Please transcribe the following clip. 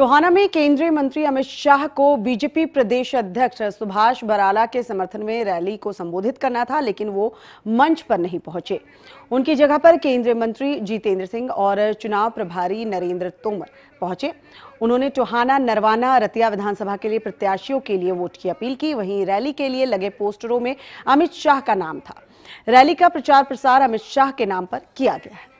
टोहाना में केंद्रीय मंत्री अमित शाह को बीजेपी प्रदेश अध्यक्ष सुभाष बराला के समर्थन में रैली को संबोधित करना था लेकिन वो मंच पर नहीं पहुंचे उनकी जगह पर केंद्रीय मंत्री जीतेंद्र सिंह और चुनाव प्रभारी नरेंद्र तोमर पहुंचे उन्होंने टोहाना नरवाना रतिया विधानसभा के लिए प्रत्याशियों के लिए वोट की अपील की वहीं रैली के लिए लगे पोस्टरों में अमित शाह का नाम था रैली का प्रचार प्रसार अमित शाह के नाम पर किया गया है